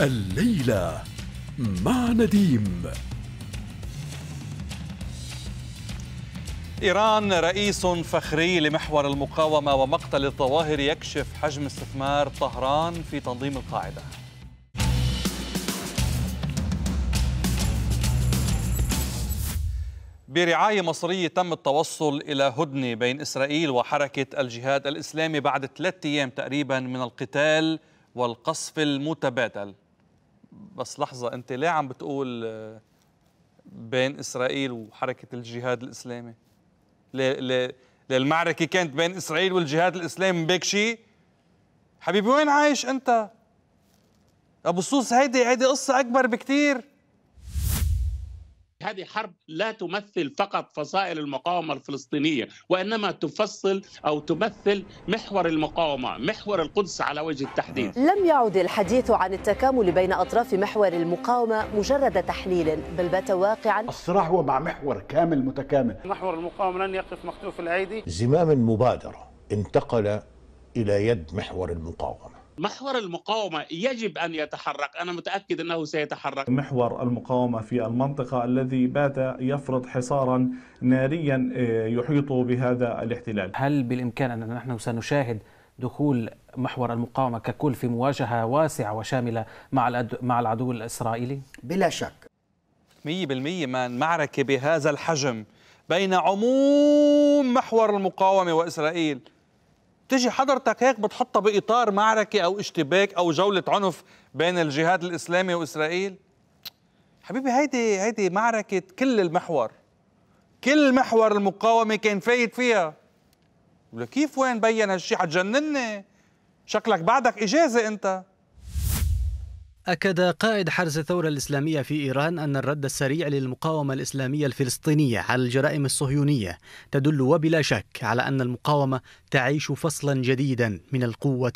الليلة مع نديم إيران رئيس فخري لمحور المقاومة ومقتل الظواهر يكشف حجم استثمار طهران في تنظيم القاعدة برعاية مصرية تم التوصل إلى هدنة بين إسرائيل وحركة الجهاد الإسلامي بعد ثلاثة أيام تقريبا من القتال والقصف المتبادل بس لحظة أنت ليه عم بتقول آه، بين إسرائيل وحركة الجهاد الإسلامي؟ ليه ليه للمعركة كانت بين إسرائيل والجهاد الإسلامي بيك شيء؟ حبيبي وين عايش أنت؟ أبو الصوص هيدي هيدي قصة أكبر بكتير هذه حرب لا تمثل فقط فصائل المقاومه الفلسطينيه وانما تفصل او تمثل محور المقاومه محور القدس على وجه التحديد لم يعد الحديث عن التكامل بين اطراف محور المقاومه مجرد تحليل بل بات واقعا الصراع هو مع محور كامل متكامل محور المقاومه لن يقف مختوف الايدي زمام المبادره انتقل الى يد محور المقاومه محور المقاومة يجب أن يتحرك أنا متأكد أنه سيتحرك محور المقاومة في المنطقة الذي بات يفرض حصارا ناريا آه، يحيط بهذا الاحتلال هل بالإمكان أن نحن سنشاهد دخول محور المقاومة ككل في مواجهة واسعة وشاملة مع مع العدو الإسرائيلي؟ بلا شك 100% من معركة بهذا الحجم بين عموم محور المقاومة وإسرائيل بتجي حضرتك هيك بتحطها باطار معركه او اشتباك او جوله عنف بين الجهاد الاسلامي واسرائيل حبيبي هيدي هيدي معركه كل المحور كل محور المقاومه كان فايت فيها كيف وين بين هالشي حتجنني شكلك بعدك اجازه انت أكد قائد حرس الثورة الإسلامية في إيران أن الرد السريع للمقاومة الإسلامية الفلسطينية على الجرائم الصهيونية تدل وبلا شك على أن المقاومة تعيش فصلا جديدا من القوة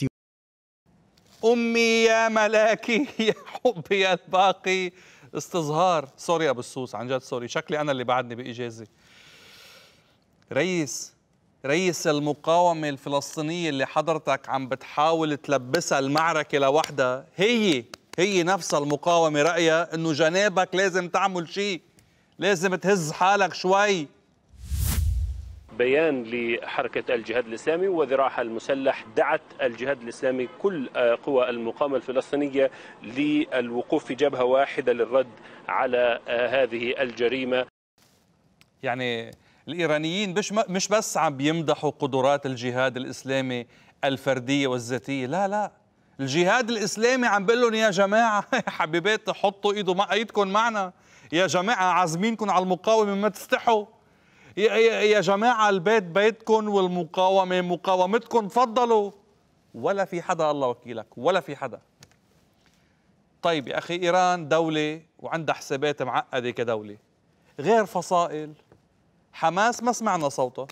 أمي يا ملاكي يا حبي يا الباقي استظهار سوري أبو السوس عن جد سوري شكلي أنا اللي بعدني بإجازة رئيس رئيس المقاومة الفلسطينية اللي حضرتك عم بتحاول تلبسها المعركة لوحدها هي هي نفسها المقاومه رايها انه جنابك لازم تعمل شيء لازم تهز حالك شوي بيان لحركة الجهاد الإسلامي وذراعها المسلح دعت الجهاد الإسلامي كل آه، قوى المقاومة الفلسطينية للوقوف في جبهة واحدة للرد على آه، هذه الجريمة يعني الإيرانيين مش بس عم بيمدحوا قدرات الجهاد الإسلامي الفردية والذاتية لا لا الجهاد الاسلامي عم بقول لهم يا جماعه يا حبيبات حطوا ايدكم ايدكم معنا يا جماعه عازمينكم على المقاومه ما تستحوا يا يا, جماعه البيت بيتكم والمقاومه مقاومتكم تفضلوا ولا في حدا الله وكيلك ولا في حدا طيب يا اخي ايران دوله وعندها حسابات معقده كدوله غير فصائل حماس ما سمعنا صوتها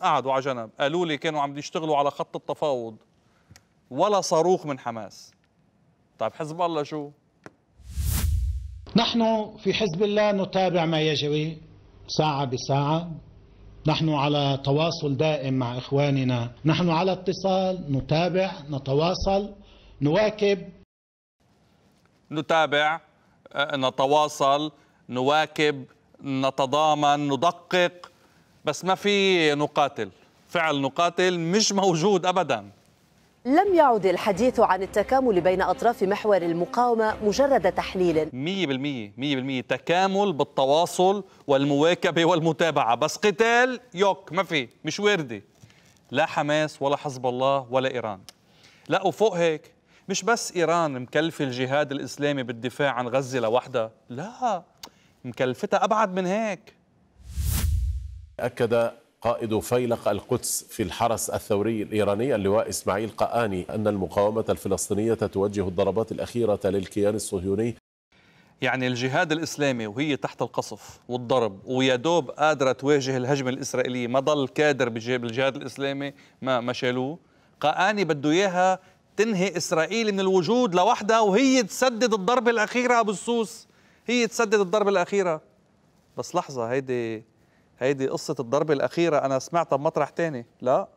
قعدوا على جنب قالوا لي كانوا عم يشتغلوا على خط التفاوض ولا صاروخ من حماس طيب حزب الله شو؟ نحن في حزب الله نتابع ما يجري ساعة بساعة نحن على تواصل دائم مع إخواننا نحن على اتصال نتابع نتواصل نواكب نتابع آه، نتواصل نواكب نتضامن ندقق بس ما في نقاتل فعل نقاتل مش موجود أبداً لم يعد الحديث عن التكامل بين أطراف محور المقاومة مجرد تحليل 100% 100% تكامل بالتواصل والمواكبة والمتابعة بس قتال يوك ما في مش واردة لا حماس ولا حزب الله ولا إيران لا وفوق هيك مش بس إيران مكلفة الجهاد الإسلامي بالدفاع عن غزة لوحدها لا مكلفتها أبعد من هيك أكد قائد فيلق القدس في الحرس الثوري الإيراني اللواء إسماعيل قآني أن المقاومة الفلسطينية توجه الضربات الأخيرة للكيان الصهيوني يعني الجهاد الإسلامي وهي تحت القصف والضرب ويا دوب قادرة تواجه الهجمة الإسرائيلية ما ضل كادر بالجهاد الإسلامي ما ما شالوه قآني بده إياها تنهي إسرائيل من الوجود لوحدها وهي تسدد الضربة الأخيرة أبو السوس هي تسدد الضربة الأخيرة بس لحظة هيدي هيدي قصة الضربة الأخيرة أنا سمعتها بمطرح تاني لا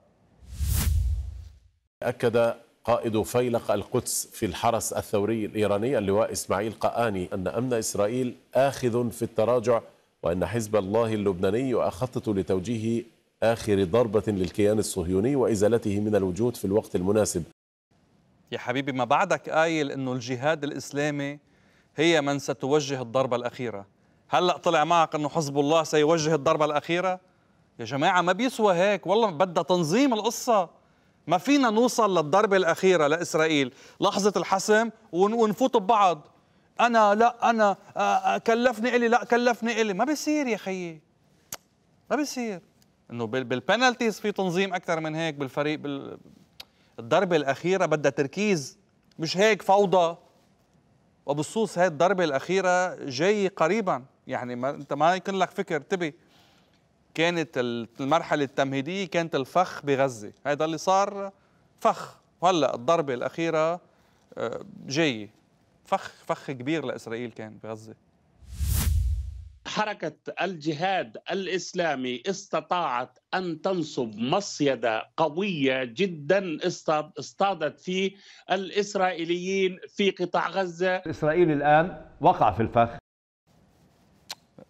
أكد قائد فيلق القدس في الحرس الثوري الإيراني اللواء إسماعيل قآني أن أمن إسرائيل آخذ في التراجع وأن حزب الله اللبناني يخطط لتوجيه آخر ضربة للكيان الصهيوني وإزالته من الوجود في الوقت المناسب يا حبيبي ما بعدك قايل أنه الجهاد الإسلامي هي من ستوجه الضربة الأخيرة هلا طلع معك انه حزب الله سيوجه الضربه الاخيره يا جماعه ما بيسوى هيك والله بدها تنظيم القصه ما فينا نوصل للضربه الاخيره لاسرائيل لحظه الحسم ونفوت ببعض انا لا انا كلفني الي لا كلفني الي ما بيصير يا خيي ما بيصير انه بالبنالتيز في تنظيم اكثر من هيك بالفريق بال... الضربه الاخيره بدها تركيز مش هيك فوضى وبخصوص هاي الضربه الاخيره جاي قريبا يعني ما انت ما يكون لك فكر تبي كانت المرحله التمهيديه كانت الفخ بغزه هذا اللي صار فخ وهلا الضربه الاخيره آه، جايه فخ فخ كبير لاسرائيل كان بغزه حركه الجهاد الاسلامي استطاعت ان تنصب مصيده قويه جدا اصطادت فيه الاسرائيليين في قطاع غزه اسرائيل الان وقع في الفخ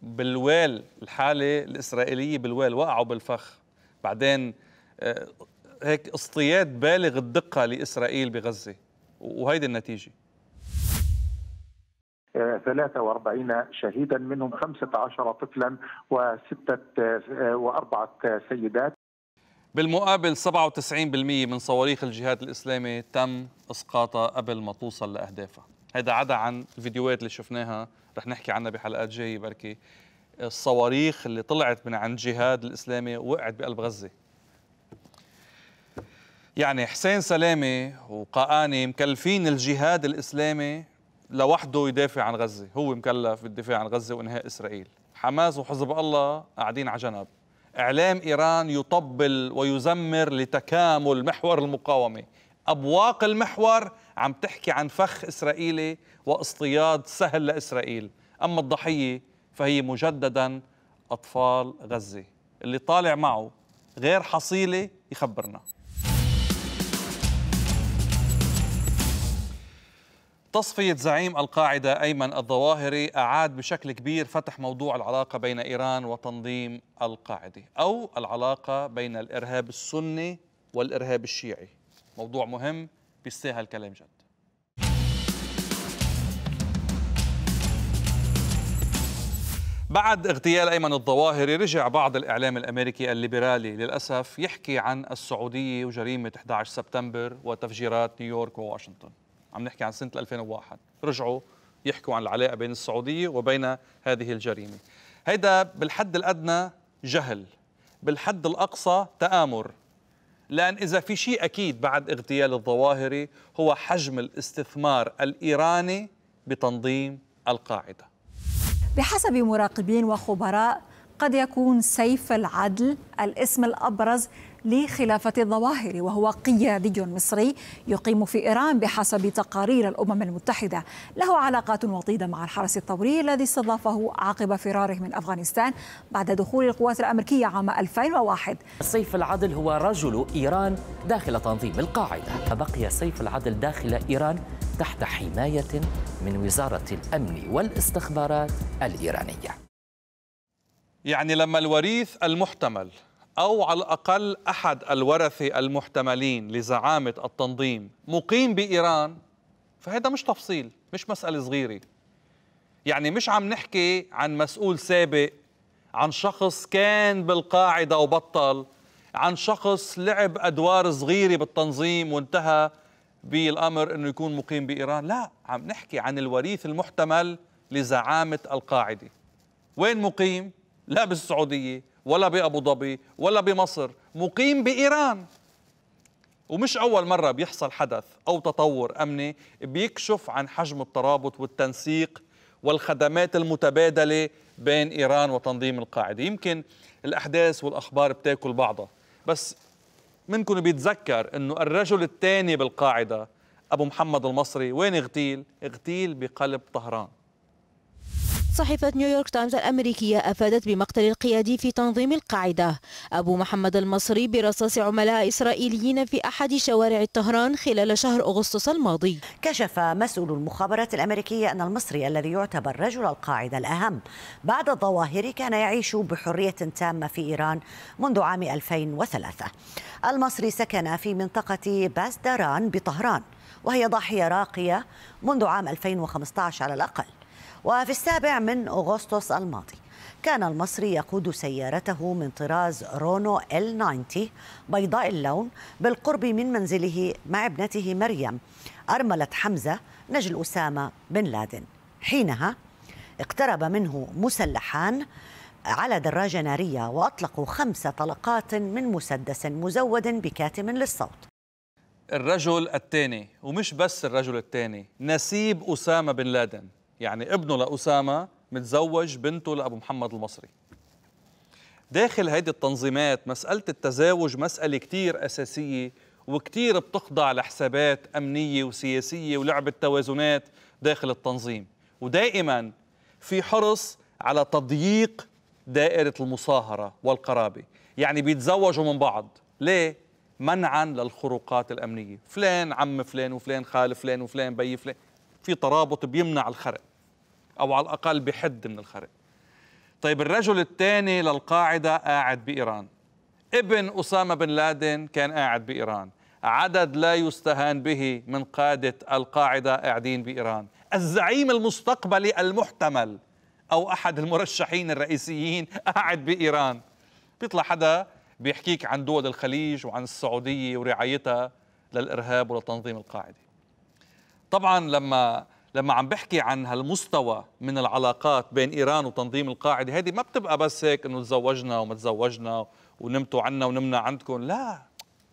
بالوال الحاله الاسرائيليه بالوال وقعوا بالفخ بعدين آه، هيك اصطياد بالغ الدقه لاسرائيل بغزه وهيدي النتيجه 43 آه، شهيدا منهم 15 طفلا وستة آه، وأربعة سيدات بالمقابل 97% من صواريخ الجهاد الإسلامي تم إسقاطها قبل ما توصل لأهدافها هذا عدا عن الفيديوهات اللي شفناها رح نحكي عنها بحلقات جايه بركي الصواريخ اللي طلعت من عند جهاد الاسلامي وقعت بقلب غزه يعني حسين سلامه وقاني مكلفين الجهاد الاسلامي لوحده يدافع عن غزه هو مكلف بالدفاع عن غزه وانهاء اسرائيل حماس وحزب الله قاعدين على جنب اعلام ايران يطبل ويزمر لتكامل محور المقاومه ابواق المحور عم تحكي عن فخ إسرائيلي واصطياد سهل لإسرائيل أما الضحية فهي مجددا أطفال غزة اللي طالع معه غير حصيلة يخبرنا تصفية زعيم القاعدة أيمن الظواهري أعاد بشكل كبير فتح موضوع العلاقة بين إيران وتنظيم القاعدة أو العلاقة بين الإرهاب السني والإرهاب الشيعي موضوع مهم بيستاهل كلام جد بعد اغتيال ايمن الظواهري رجع بعض الاعلام الامريكي الليبرالي للاسف يحكي عن السعوديه وجريمه 11 سبتمبر وتفجيرات نيويورك وواشنطن عم نحكي عن سنه 2001 رجعوا يحكوا عن العلاقه بين السعوديه وبين هذه الجريمه هيدا بالحد الادنى جهل بالحد الاقصى تامر لأن إذا في شيء أكيد بعد اغتيال الظواهري هو حجم الاستثمار الإيراني بتنظيم القاعدة بحسب مراقبين وخبراء قد يكون سيف العدل الاسم الأبرز لخلافة الظواهر وهو قيادي مصري يقيم في إيران بحسب تقارير الأمم المتحدة له علاقات وطيدة مع الحرس الثوري الذي استضافه عقب فراره من أفغانستان بعد دخول القوات الأمريكية عام 2001 سيف العدل هو رجل إيران داخل تنظيم القاعدة فبقي سيف العدل داخل إيران تحت حماية من وزارة الأمن والاستخبارات الإيرانية يعني لما الوريث المحتمل أو على الأقل أحد الورثة المحتملين لزعامة التنظيم مقيم بإيران فهذا مش تفصيل مش مسألة صغيرة يعني مش عم نحكي عن مسؤول سابق عن شخص كان بالقاعدة وبطل عن شخص لعب أدوار صغيرة بالتنظيم وانتهى بالأمر أنه يكون مقيم بإيران لا عم نحكي عن الوريث المحتمل لزعامة القاعدة وين مقيم؟ لا بالسعودية ولا بأبو ظبي ولا بمصر مقيم بإيران ومش أول مرة بيحصل حدث أو تطور أمني بيكشف عن حجم الترابط والتنسيق والخدمات المتبادلة بين إيران وتنظيم القاعدة يمكن الأحداث والأخبار بتاكل بعضها بس منكم بيتذكر أنه الرجل الثاني بالقاعدة أبو محمد المصري وين اغتيل؟ اغتيل بقلب طهران صحيفة نيويورك تايمز الأمريكية أفادت بمقتل القيادي في تنظيم القاعدة أبو محمد المصري برصاص عملاء إسرائيليين في أحد شوارع طهران خلال شهر أغسطس الماضي كشف مسؤول المخابرات الأمريكية أن المصري الذي يعتبر رجل القاعدة الأهم بعد الظواهر كان يعيش بحرية تامة في إيران منذ عام 2003 المصري سكن في منطقة باسداران بطهران وهي ضاحية راقية منذ عام 2015 على الأقل وفي السابع من أغسطس الماضي كان المصري يقود سيارته من طراز رونو ال 90 بيضاء اللون بالقرب من منزله مع ابنته مريم أرملة حمزة نجل أسامة بن لادن حينها اقترب منه مسلحان على دراجة نارية وأطلقوا خمس طلقات من مسدس مزود بكاتم للصوت الرجل الثاني ومش بس الرجل الثاني نسيب أسامة بن لادن يعني ابنه لأسامة متزوج بنته لأبو محمد المصري داخل هيدي التنظيمات مسألة التزاوج مسألة كتير أساسية وكتير بتخضع لحسابات أمنية وسياسية ولعبة توازنات داخل التنظيم ودائما في حرص على تضييق دائرة المصاهرة والقرابة يعني بيتزوجوا من بعض ليه؟ منعا للخروقات الأمنية فلان عم فلان وفلان خال فلان وفلان بي فلان في ترابط بيمنع الخرق أو على الأقل بحد من الخرق طيب الرجل الثاني للقاعدة قاعد بإيران ابن أسامة بن لادن كان قاعد بإيران عدد لا يستهان به من قادة القاعدة قاعدين بإيران الزعيم المستقبلي المحتمل أو أحد المرشحين الرئيسيين قاعد بإيران بيطلع حدا بيحكيك عن دول الخليج وعن السعودية ورعايتها للإرهاب ولتنظيم القاعدة طبعا لما لما عم بحكي عن هالمستوى من العلاقات بين ايران وتنظيم القاعده هذه ما بتبقى بس هيك انه تزوجنا وما تزوجنا ونمتوا عنا ونمنا عندكم لا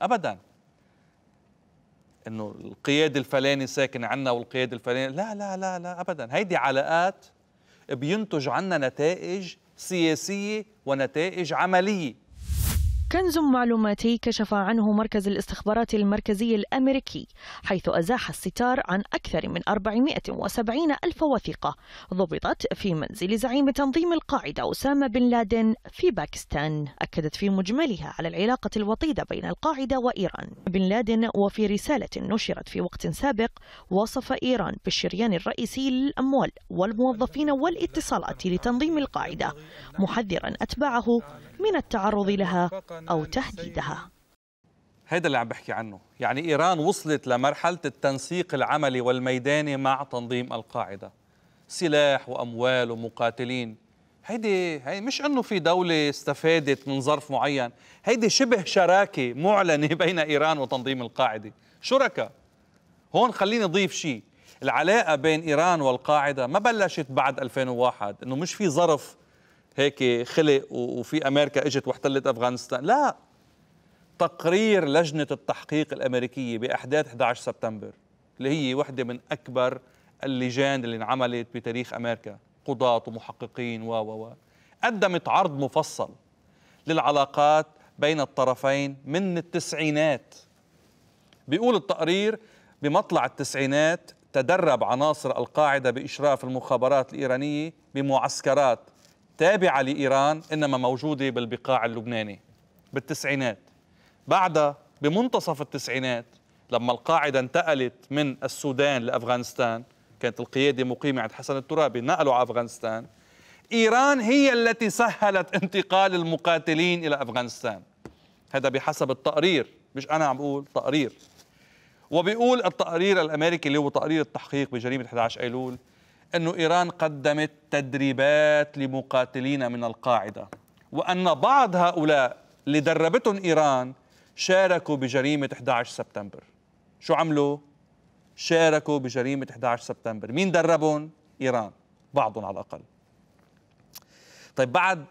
ابدا انه القياده الفلاني ساكن عنا والقياده الفلاني لا لا لا لا ابدا هيدي علاقات بينتج عنا نتائج سياسيه ونتائج عمليه كنز معلوماتي كشف عنه مركز الاستخبارات المركزي الأمريكي حيث أزاح الستار عن أكثر من 470 ألف وثيقة ضبطت في منزل زعيم تنظيم القاعدة أسامة بن لادن في باكستان أكدت في مجملها على العلاقة الوطيدة بين القاعدة وإيران بن لادن وفي رسالة نشرت في وقت سابق وصف إيران بالشريان الرئيسي للأموال والموظفين والاتصالات لتنظيم القاعدة محذرا أتباعه من التعرض لها أو تهديدها هيدا اللي عم بحكي عنه يعني إيران وصلت لمرحلة التنسيق العملي والميداني مع تنظيم القاعدة سلاح وأموال ومقاتلين هيدي هي مش انه في دولة استفادت من ظرف معين، هيدي شبه شراكة معلنة بين ايران وتنظيم القاعدة، شركاء. هون خليني اضيف شيء، العلاقة بين ايران والقاعدة ما بلشت بعد 2001 انه مش في ظرف هيك خلق وفي امريكا اجت واحتلت افغانستان لا تقرير لجنه التحقيق الامريكيه باحداث 11 سبتمبر اللي هي واحده من اكبر اللجان اللي انعملت بتاريخ امريكا قضاة ومحققين و و و قدمت عرض مفصل للعلاقات بين الطرفين من التسعينات بيقول التقرير بمطلع التسعينات تدرب عناصر القاعده باشراف المخابرات الايرانيه بمعسكرات تابعة لإيران إنما موجودة بالبقاع اللبناني بالتسعينات بعدها بمنتصف التسعينات لما القاعدة انتقلت من السودان لأفغانستان كانت القيادة مقيمة عند حسن الترابي نقلوا على أفغانستان إيران هي التي سهلت انتقال المقاتلين إلى أفغانستان هذا بحسب التقرير مش أنا عم بقول تقرير وبيقول التقرير الأمريكي اللي هو تقرير التحقيق بجريمة 11 أيلول أن إيران قدمت تدريبات لمقاتلين من القاعدة وأن بعض هؤلاء اللي دربتهم إيران شاركوا بجريمة 11 سبتمبر شو عملوا؟ شاركوا بجريمة 11 سبتمبر مين دربهم؟ إيران بعضهم على الأقل طيب بعد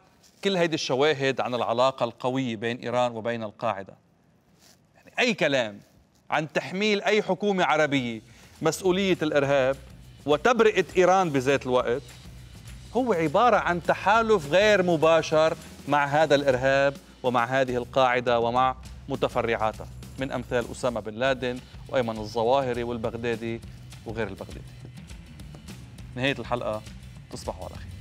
كل هيدي الشواهد عن العلاقة القوية بين إيران وبين القاعدة يعني أي كلام عن تحميل أي حكومة عربية مسؤولية الإرهاب وتبرئة إيران بذات الوقت هو عبارة عن تحالف غير مباشر مع هذا الإرهاب ومع هذه القاعدة ومع متفرعاتها من أمثال أسامة بن لادن وأيمن الظواهري والبغدادي وغير البغدادي نهاية الحلقة تصبحوا على خير